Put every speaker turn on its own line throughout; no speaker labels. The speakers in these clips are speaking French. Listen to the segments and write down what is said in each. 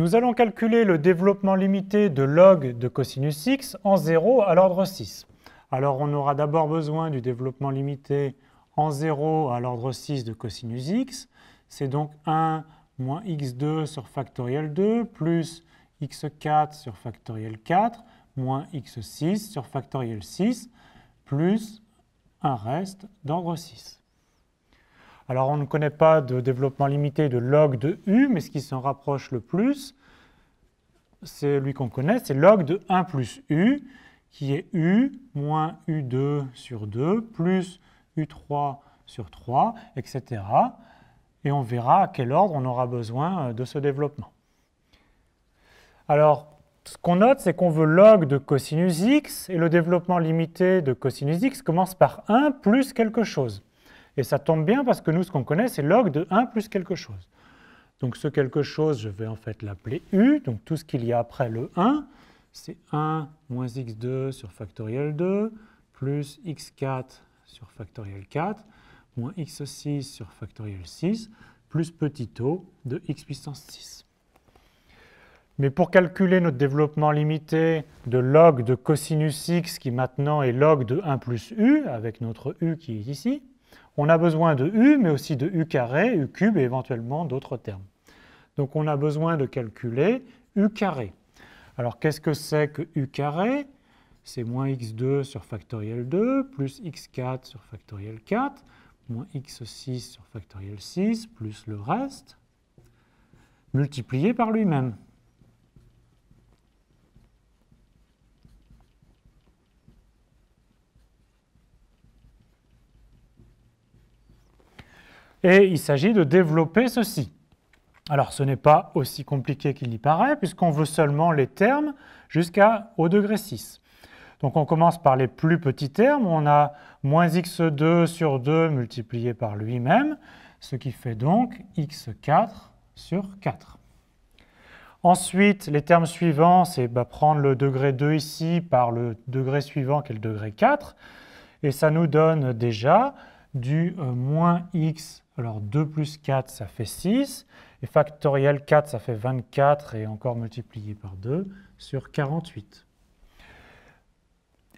Nous allons calculer le développement limité de log de cosinus x en 0 à l'ordre 6. Alors on aura d'abord besoin du développement limité en 0 à l'ordre 6 de cosinus x. C'est donc 1 moins x2 sur factoriel 2 plus x4 sur factoriel 4 moins x6 sur factoriel 6 plus un reste d'ordre 6. Alors on ne connaît pas de développement limité de log de u, mais ce qui s'en rapproche le plus, c'est lui qu'on connaît, c'est log de 1 plus u, qui est u moins u2 sur 2, plus u3 sur 3, etc. Et on verra à quel ordre on aura besoin euh, de ce développement. Alors, ce qu'on note, c'est qu'on veut log de cosinus x, et le développement limité de cosinus x commence par 1 plus quelque chose. Et ça tombe bien parce que nous, ce qu'on connaît, c'est log de 1 plus quelque chose. Donc ce quelque chose, je vais en fait l'appeler U. Donc tout ce qu'il y a après le 1, c'est 1 moins x2 sur factoriel 2, plus x4 sur factoriel 4, moins x6 sur factoriel 6, plus petit o de x puissance 6. Mais pour calculer notre développement limité de log de cosinus x, qui maintenant est log de 1 plus u, avec notre u qui est ici, on a besoin de u, mais aussi de u carré, u cube et éventuellement d'autres termes. Donc on a besoin de calculer u carré. Alors qu'est-ce que c'est que u carré C'est moins x2 sur factoriel 2, plus x4 sur factoriel 4, moins x6 sur factoriel 6, plus le reste, multiplié par lui-même. Et il s'agit de développer ceci. Alors ce n'est pas aussi compliqué qu'il y paraît, puisqu'on veut seulement les termes jusqu'au degré 6. Donc on commence par les plus petits termes, on a moins x2 sur 2 multiplié par lui-même, ce qui fait donc x4 sur 4. Ensuite, les termes suivants, c'est bah, prendre le degré 2 ici par le degré suivant qui est le degré 4, et ça nous donne déjà du euh, moins x, alors 2 plus 4 ça fait 6, et factoriel 4, ça fait 24 et encore multiplié par 2 sur 48.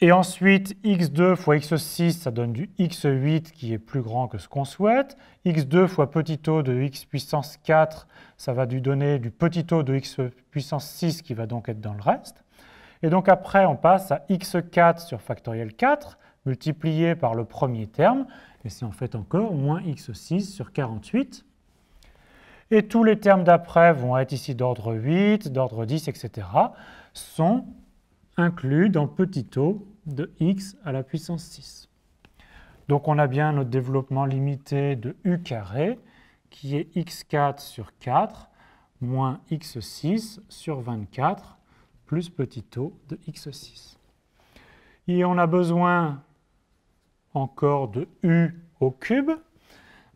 Et ensuite, x2 fois x6, ça donne du x8 qui est plus grand que ce qu'on souhaite. x2 fois petit o de x puissance 4, ça va lui donner du petit o de x puissance 6 qui va donc être dans le reste. Et donc après, on passe à x4 sur factoriel 4 multiplié par le premier terme. Et c'est en fait encore moins x6 sur 48 et tous les termes d'après vont être ici d'ordre 8, d'ordre 10, etc., sont inclus dans petit o de x à la puissance 6. Donc on a bien notre développement limité de u carré qui est x4 sur 4 moins x6 sur 24 plus petit o de x6. Et on a besoin encore de u au cube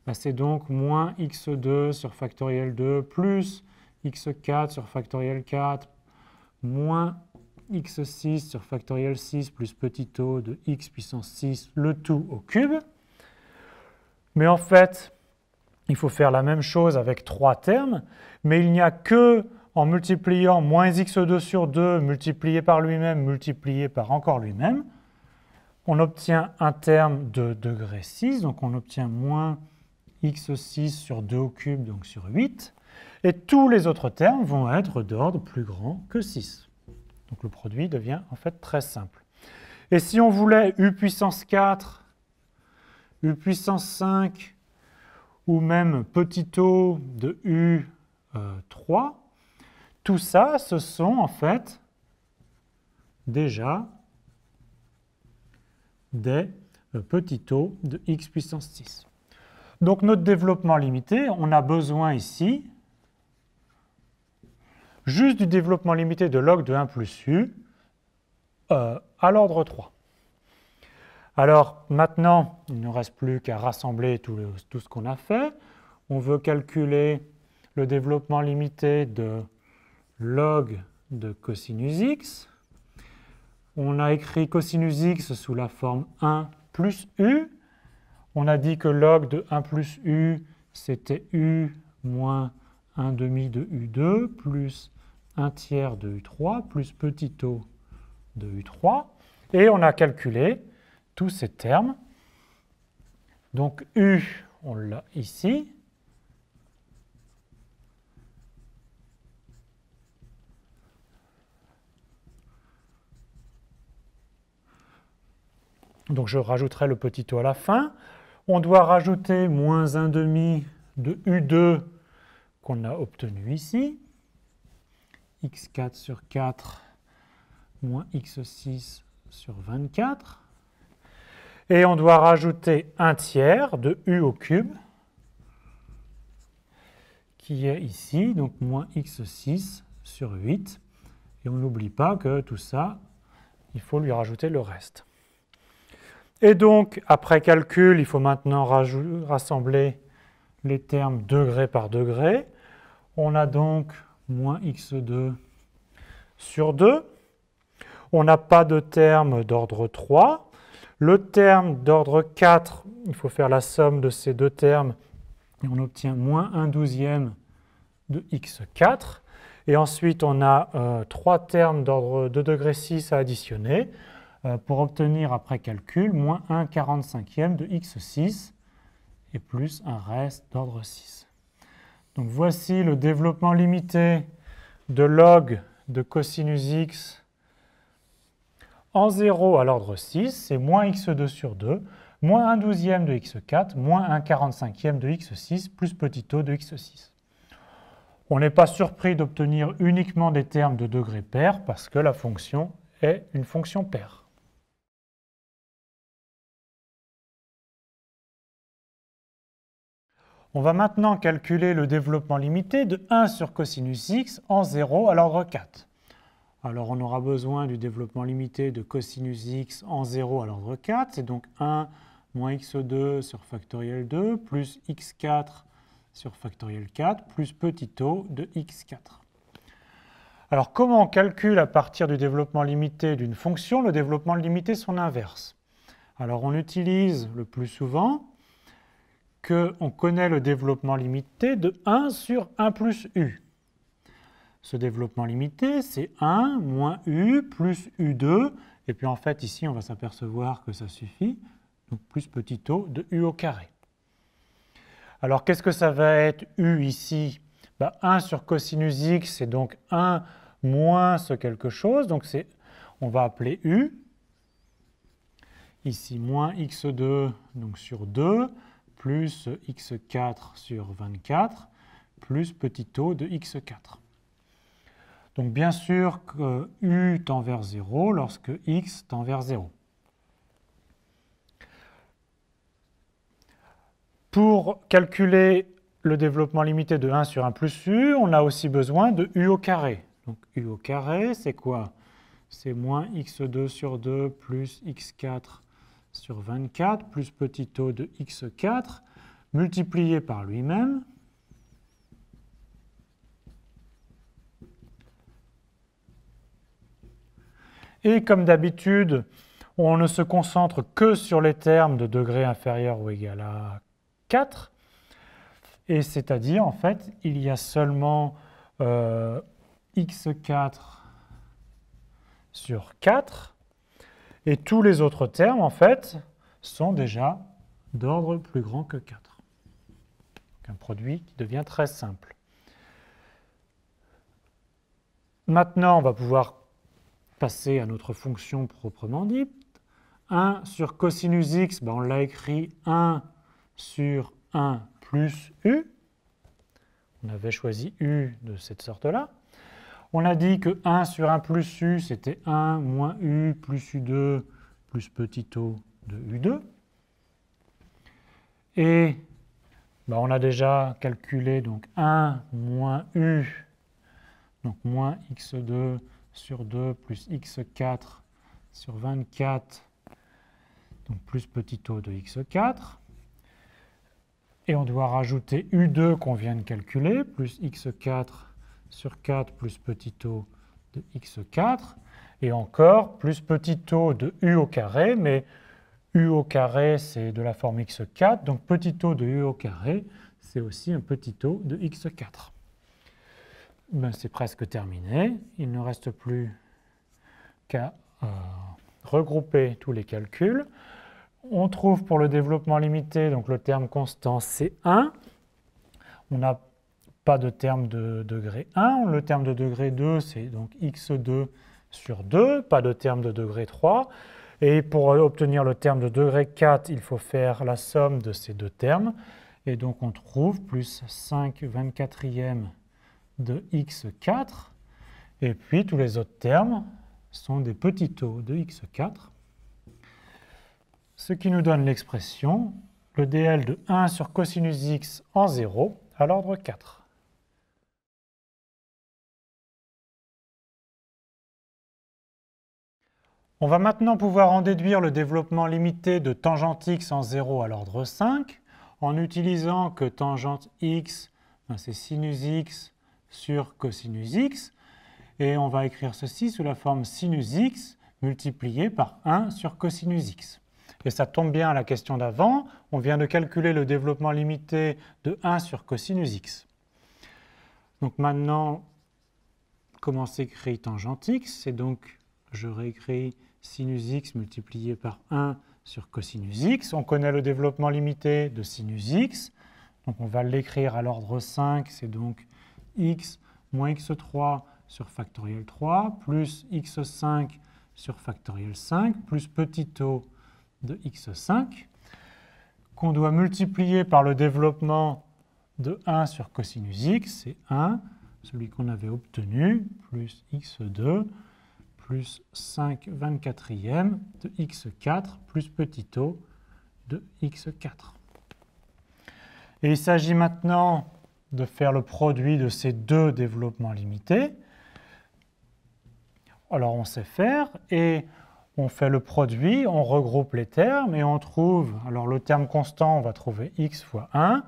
bah, c'est donc moins x2 sur factoriel 2 plus x4 sur factoriel 4 moins x6 sur factoriel 6 plus petit o de x puissance 6, le tout au cube. Mais en fait, il faut faire la même chose avec trois termes, mais il n'y a que en multipliant moins x2 sur 2 multiplié par lui-même multiplié par encore lui-même, on obtient un terme de degré 6, donc on obtient moins x6 sur 2 au cube, donc sur 8. Et tous les autres termes vont être d'ordre plus grand que 6. Donc le produit devient en fait très simple. Et si on voulait u puissance 4, u puissance 5, ou même petit o de u 3, euh, tout ça, ce sont en fait déjà des euh, petits o de x puissance 6. Donc notre développement limité, on a besoin ici juste du développement limité de log de 1 plus u euh, à l'ordre 3. Alors maintenant, il ne reste plus qu'à rassembler tout, tout ce qu'on a fait. On veut calculer le développement limité de log de cosinus x. On a écrit cosinus x sous la forme 1 plus u. On a dit que log de 1 plus u, c'était u moins 1 demi de u2 plus 1 tiers de u3 plus petit o de u3. Et on a calculé tous ces termes. Donc u, on l'a ici. Donc je rajouterai le petit o à la fin on doit rajouter moins demi de U2 qu'on a obtenu ici. X4 sur 4 moins X6 sur 24. Et on doit rajouter un tiers de U au cube qui est ici, donc moins X6 sur 8. Et on n'oublie pas que tout ça, il faut lui rajouter le reste. Et donc, après calcul, il faut maintenant rassembler les termes degré par degré. On a donc moins x2 sur 2. On n'a pas de terme d'ordre 3. Le terme d'ordre 4, il faut faire la somme de ces deux termes et on obtient moins 1 douzième de x4. Et ensuite, on a euh, trois termes d'ordre 2 degré 6 à additionner. Euh, pour obtenir après calcul moins 1 45e de x6 et plus un reste d'ordre 6. Donc voici le développement limité de log de cosinus x en 0 à l'ordre 6, c'est moins x2 sur 2, moins 1 douzième de x4, moins 1 45e de x6, plus petit o de x6. On n'est pas surpris d'obtenir uniquement des termes de degré pair parce que la fonction est une fonction paire. On va maintenant calculer le développement limité de 1 sur cosinus x en 0 à l'ordre 4. Alors on aura besoin du développement limité de cosinus x en 0 à l'ordre 4. C'est donc 1 moins x2 sur factoriel 2 plus x4 sur factoriel 4 plus petit o de x4. Alors comment on calcule à partir du développement limité d'une fonction le développement limité son inverse Alors on utilise le plus souvent qu'on connaît le développement limité de 1 sur 1 plus u. Ce développement limité, c'est 1 moins u plus u2. Et puis en fait, ici, on va s'apercevoir que ça suffit. Donc plus petit o de u au carré. Alors qu'est-ce que ça va être u ici 1 bah, sur cosinus x, c'est donc 1 moins ce quelque chose. Donc on va appeler u. Ici, moins x2, donc sur 2 plus x4 sur 24 plus petit taux de x4. Donc bien sûr que u tend vers 0 lorsque x tend vers 0. Pour calculer le développement limité de 1 sur 1 plus u, on a aussi besoin de u au carré. Donc u au carré, c'est quoi C'est moins x2 sur 2 plus x4 sur 24 plus petit taux de x4 multiplié par lui-même. Et comme d'habitude, on ne se concentre que sur les termes de degré inférieur ou égal à 4. Et c'est-à-dire, en fait, il y a seulement euh, x4 sur 4 et tous les autres termes, en fait, sont déjà d'ordre plus grand que 4. Donc un produit qui devient très simple. Maintenant, on va pouvoir passer à notre fonction proprement dite. 1 sur cosinus x, ben on l'a écrit 1 sur 1 plus u. On avait choisi u de cette sorte-là. On a dit que 1 sur 1 plus U, c'était 1 moins U plus U2 plus petit O de U2. Et bah, on a déjà calculé donc 1 moins U, donc moins X2 sur 2 plus X4 sur 24, donc plus petit O de X4. Et on doit rajouter U2 qu'on vient de calculer, plus X4 sur 4 plus petit taux de x4, et encore plus petit taux de u au carré, mais u au carré, c'est de la forme x4, donc petit taux de u au carré, c'est aussi un petit taux de x4. Ben, c'est presque terminé, il ne reste plus qu'à euh, regrouper tous les calculs. On trouve pour le développement limité donc le terme constant C1. On a pas de terme de degré 1. Le terme de degré 2, c'est donc x2 sur 2, pas de terme de degré 3. Et pour obtenir le terme de degré 4, il faut faire la somme de ces deux termes. Et donc on trouve plus 5 24e de x4. Et puis tous les autres termes sont des petits taux de x4. Ce qui nous donne l'expression le dl de 1 sur cosinus x en 0 à l'ordre 4. On va maintenant pouvoir en déduire le développement limité de tangente x en 0 à l'ordre 5 en utilisant que tangente x, ben, c'est sinus x sur cosinus x. Et on va écrire ceci sous la forme sinus x multiplié par 1 sur cosinus x. Et ça tombe bien à la question d'avant, on vient de calculer le développement limité de 1 sur cosinus x. Donc maintenant, comment s'écrit tangente x C'est donc, je réécris sinus x multiplié par 1 sur cosinus x. On connaît le développement limité de sinus x. Donc on va l'écrire à l'ordre 5, c'est donc x moins x3 sur factoriel 3 plus x5 sur factoriel 5 plus petit o de x5 qu'on doit multiplier par le développement de 1 sur cosinus x, c'est 1, celui qu'on avait obtenu, plus x2 plus 5 24e de x4 plus petit o de x4. Et il s'agit maintenant de faire le produit de ces deux développements limités. Alors on sait faire et on fait le produit, on regroupe les termes et on trouve, alors le terme constant, on va trouver x fois 1.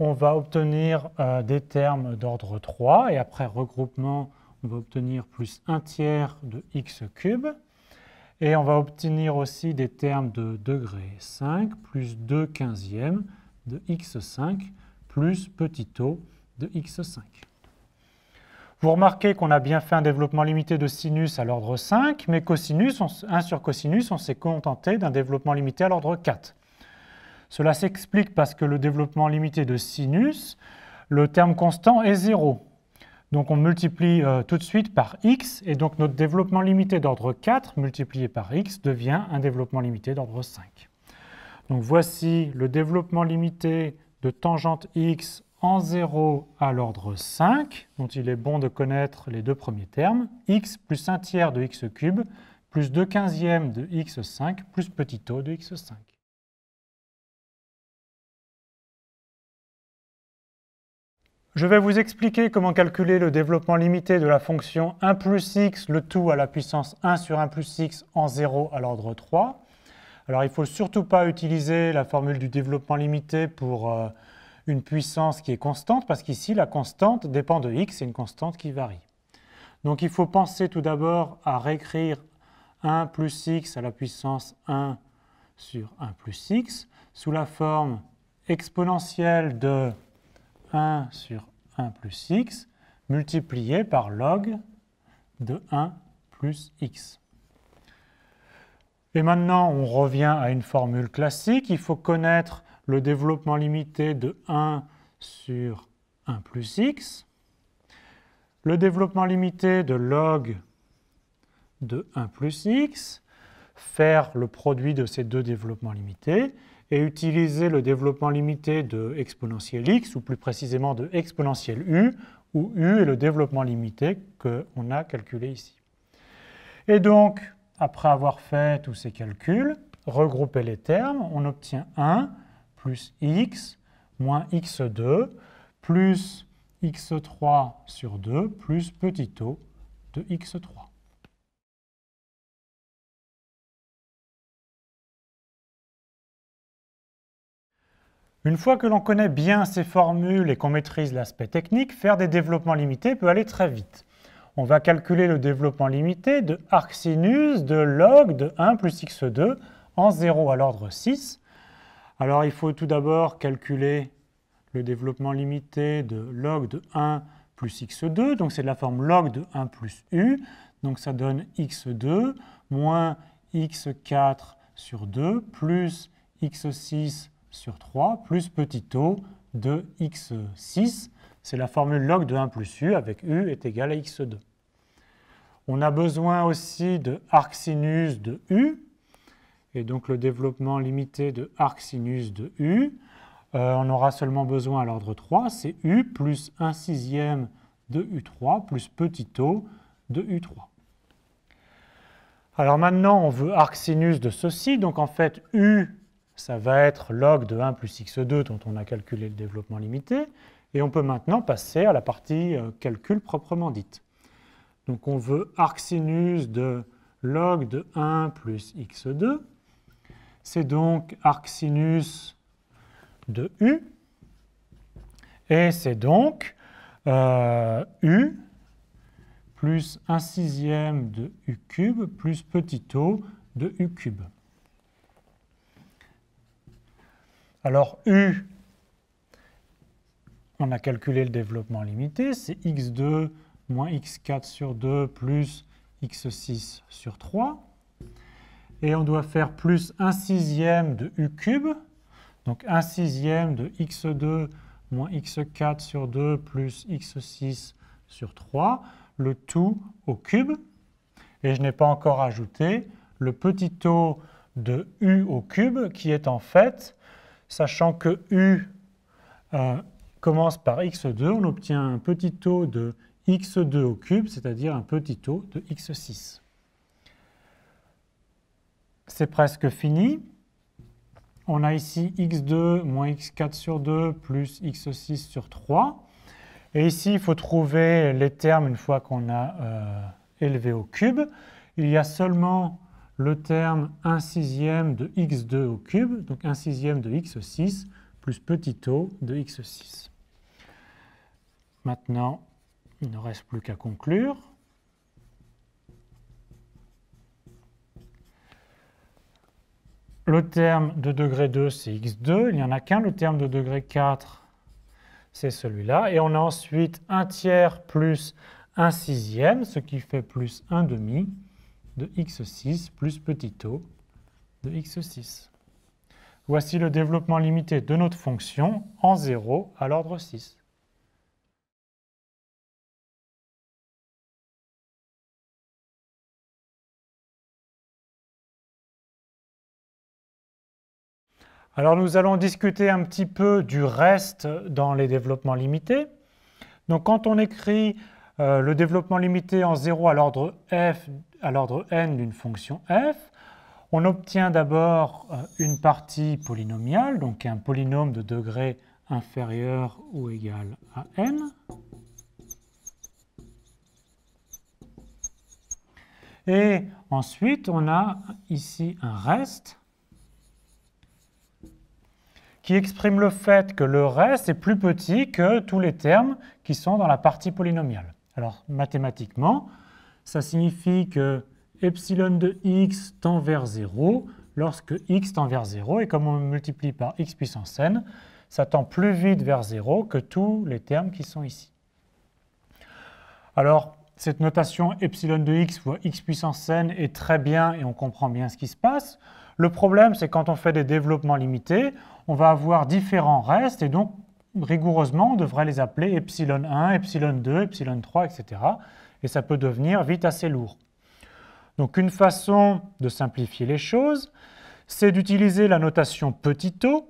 On va obtenir euh, des termes d'ordre 3 et après regroupement, on va obtenir plus 1 tiers de x cube. Et on va obtenir aussi des termes de degré 5 plus 2 quinzièmes de x5 plus petit o de x5. Vous remarquez qu'on a bien fait un développement limité de sinus à l'ordre 5, mais cosinus, 1 sur cosinus, on s'est contenté d'un développement limité à l'ordre 4. Cela s'explique parce que le développement limité de sinus, le terme constant est 0. Donc on multiplie euh, tout de suite par x, et donc notre développement limité d'ordre 4 multiplié par x devient un développement limité d'ordre 5. Donc voici le développement limité de tangente x en 0 à l'ordre 5, dont il est bon de connaître les deux premiers termes, x plus 1 tiers de x cube, plus 2 quinzièmes de x5, plus petit o de x5. Je vais vous expliquer comment calculer le développement limité de la fonction 1 plus x, le tout à la puissance 1 sur 1 plus x en 0 à l'ordre 3. Alors il ne faut surtout pas utiliser la formule du développement limité pour euh, une puissance qui est constante, parce qu'ici la constante dépend de x, c'est une constante qui varie. Donc il faut penser tout d'abord à réécrire 1 plus x à la puissance 1 sur 1 plus x sous la forme exponentielle de 1 sur 1 plus x multiplié par log de 1 plus x. Et maintenant, on revient à une formule classique. Il faut connaître le développement limité de 1 sur 1 plus x, le développement limité de log de 1 plus x, faire le produit de ces deux développements limités, et utiliser le développement limité de exponentielle x, ou plus précisément de exponentielle u, où u est le développement limité qu'on a calculé ici. Et donc, après avoir fait tous ces calculs, regrouper les termes, on obtient 1 plus x moins x2 plus x3 sur 2 plus petit o de x3. Une fois que l'on connaît bien ces formules et qu'on maîtrise l'aspect technique, faire des développements limités peut aller très vite. On va calculer le développement limité de arcsinus de log de 1 plus x2 en 0 à l'ordre 6. Alors il faut tout d'abord calculer le développement limité de log de 1 plus x2, donc c'est de la forme log de 1 plus u, donc ça donne x2 moins x4 sur 2 plus x6 sur 3 plus petit o de x6. C'est la formule log de 1 plus u avec u est égal à x2. On a besoin aussi de sinus de u, et donc le développement limité de sinus de u. Euh, on aura seulement besoin à l'ordre 3, c'est u plus 1 sixième de u3 plus petit o de u3. Alors maintenant, on veut arc sinus de ceci, donc en fait u ça va être log de 1 plus x2 dont on a calculé le développement limité. Et on peut maintenant passer à la partie euh, calcul proprement dite. Donc on veut arcsinus de log de 1 plus x2. C'est donc arcsinus de u. Et c'est donc euh, u plus 1 sixième de u cube plus petit o de u cube. Alors U, on a calculé le développement limité, c'est x2 moins x4 sur 2 plus x6 sur 3. Et on doit faire plus 1 sixième de u cube, donc 1 sixième de x2 moins x4 sur 2 plus x6 sur 3, le tout au cube. Et je n'ai pas encore ajouté le petit taux de u au cube qui est en fait sachant que U euh, commence par x2, on obtient un petit taux de x2 au cube, c'est-à-dire un petit taux de x6. C'est presque fini. On a ici x2 moins x4 sur 2 plus x6 sur 3. Et ici, il faut trouver les termes une fois qu'on a euh, élevé au cube. Il y a seulement le terme 1 sixième de x2 au cube, donc 1 sixième de x6 plus petit o de x6. Maintenant, il ne reste plus qu'à conclure. Le terme de degré 2, c'est x2, il n'y en a qu'un. Le terme de degré 4, c'est celui-là. Et on a ensuite 1 tiers plus 1 sixième, ce qui fait plus 1 demi de x6 plus petit o de x6. Voici le développement limité de notre fonction en 0 à l'ordre 6. Alors nous allons discuter un petit peu du reste dans les développements limités. Donc quand on écrit euh, le développement limité en 0 à l'ordre à l'ordre n d'une fonction f. On obtient d'abord euh, une partie polynomiale, donc un polynôme de degré inférieur ou égal à n. Et ensuite, on a ici un reste qui exprime le fait que le reste est plus petit que tous les termes qui sont dans la partie polynomiale. Alors mathématiquement, ça signifie que epsilon de x tend vers 0 lorsque x tend vers 0, et comme on multiplie par x puissance n, ça tend plus vite vers 0 que tous les termes qui sont ici. Alors, cette notation epsilon de x fois x puissance n est très bien et on comprend bien ce qui se passe. Le problème, c'est quand on fait des développements limités, on va avoir différents restes et donc rigoureusement, on devrait les appeler epsilon 1, epsilon 2, epsilon 3, etc. Et ça peut devenir vite assez lourd. Donc une façon de simplifier les choses, c'est d'utiliser la notation petit o.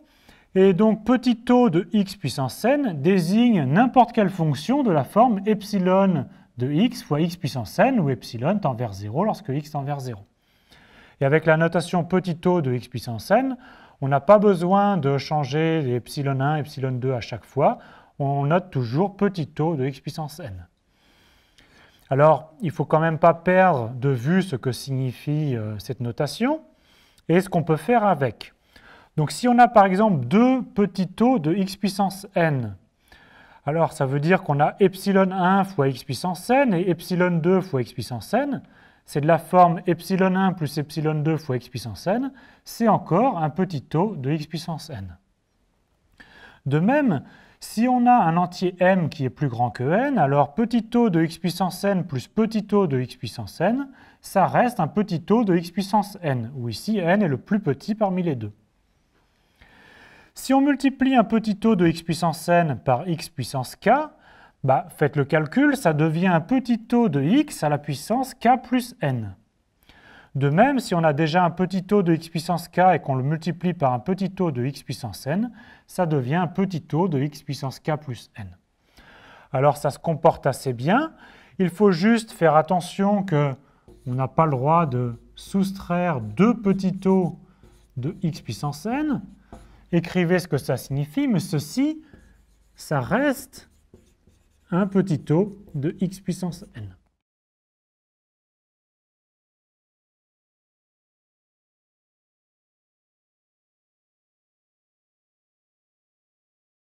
Et donc petit o de x puissance n désigne n'importe quelle fonction de la forme epsilon de x fois x puissance n, ou epsilon tend vers 0 lorsque x tend vers 0. Et avec la notation petit o de x puissance n, on n'a pas besoin de changer les epsilon 1, epsilon 2 à chaque fois. On note toujours petit taux de x puissance n. Alors, il ne faut quand même pas perdre de vue ce que signifie euh, cette notation et ce qu'on peut faire avec. Donc, si on a par exemple deux petits taux de x puissance n, alors ça veut dire qu'on a epsilon 1 fois x puissance n et epsilon 2 fois x puissance n c'est de la forme epsilon 1 plus epsilon 2 fois x puissance n, c'est encore un petit taux de x puissance n. De même, si on a un entier m qui est plus grand que n, alors petit taux de x puissance n plus petit taux de x puissance n, ça reste un petit taux de x puissance n, où ici n est le plus petit parmi les deux. Si on multiplie un petit taux de x puissance n par x puissance k, bah, faites le calcul, ça devient un petit taux de x à la puissance k plus n. De même, si on a déjà un petit taux de x puissance k et qu'on le multiplie par un petit taux de x puissance n, ça devient un petit taux de x puissance k plus n. Alors ça se comporte assez bien. Il faut juste faire attention qu'on n'a pas le droit de soustraire deux petits taux de x puissance n. Écrivez ce que ça signifie, mais ceci, ça reste un petit taux de x puissance n.